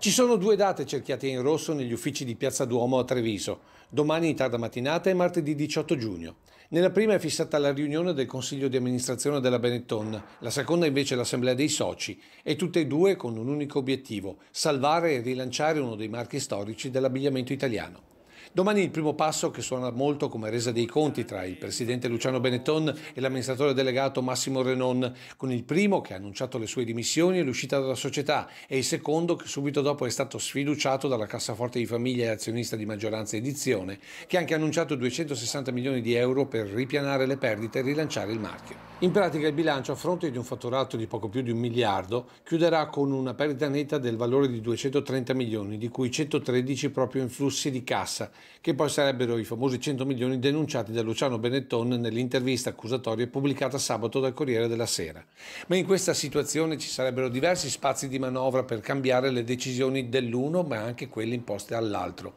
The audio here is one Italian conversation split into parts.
Ci sono due date cerchiate in rosso negli uffici di Piazza Duomo a Treviso, domani in tarda mattinata e martedì 18 giugno. Nella prima è fissata la riunione del Consiglio di amministrazione della Benetton, la seconda invece l'Assemblea dei Soci, e tutte e due con un unico obiettivo, salvare e rilanciare uno dei marchi storici dell'abbigliamento italiano. Domani il primo passo che suona molto come resa dei conti tra il presidente Luciano Benetton e l'amministratore delegato Massimo Renon, con il primo che ha annunciato le sue dimissioni e l'uscita dalla società e il secondo che subito dopo è stato sfiduciato dalla cassaforte di famiglia e azionista di maggioranza edizione, che ha anche annunciato 260 milioni di euro per ripianare le perdite e rilanciare il marchio. In pratica il bilancio, a fronte di un fatturato di poco più di un miliardo, chiuderà con una perdita netta del valore di 230 milioni, di cui 113 proprio in flussi di cassa, che poi sarebbero i famosi 100 milioni denunciati da Luciano Benetton nell'intervista accusatoria pubblicata sabato dal Corriere della Sera. Ma in questa situazione ci sarebbero diversi spazi di manovra per cambiare le decisioni dell'uno, ma anche quelle imposte all'altro.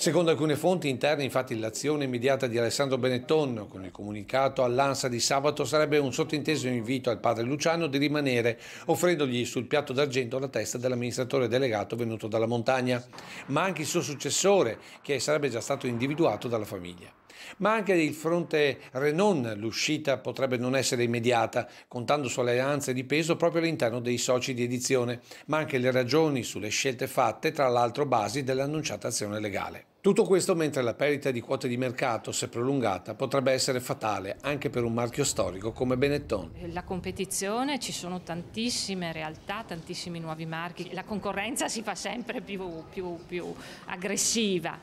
Secondo alcune fonti interne, infatti, l'azione immediata di Alessandro Benetton con il comunicato all'ANSA di sabato sarebbe un sottinteso invito al padre Luciano di rimanere, offrendogli sul piatto d'argento la testa dell'amministratore delegato venuto dalla montagna, ma anche il suo successore, che sarebbe già stato individuato dalla famiglia. Ma anche il fronte Renon l'uscita potrebbe non essere immediata, contando su alleanze di peso proprio all'interno dei soci di edizione, ma anche le ragioni sulle scelte fatte, tra l'altro basi dell'annunciata azione legale. Tutto questo mentre la perdita di quote di mercato, se prolungata, potrebbe essere fatale anche per un marchio storico come Benetton. Eh, la competizione, ci sono tantissime realtà, tantissimi nuovi marchi, la concorrenza si fa sempre più, più, più aggressiva,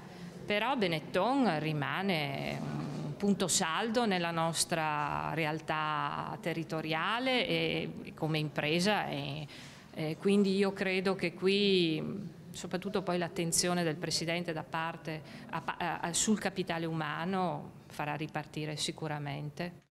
però Benetton rimane un punto saldo nella nostra realtà territoriale e come impresa e, eh, e eh, quindi io credo che qui soprattutto poi l'attenzione del Presidente da parte a, a, sul capitale umano farà ripartire sicuramente.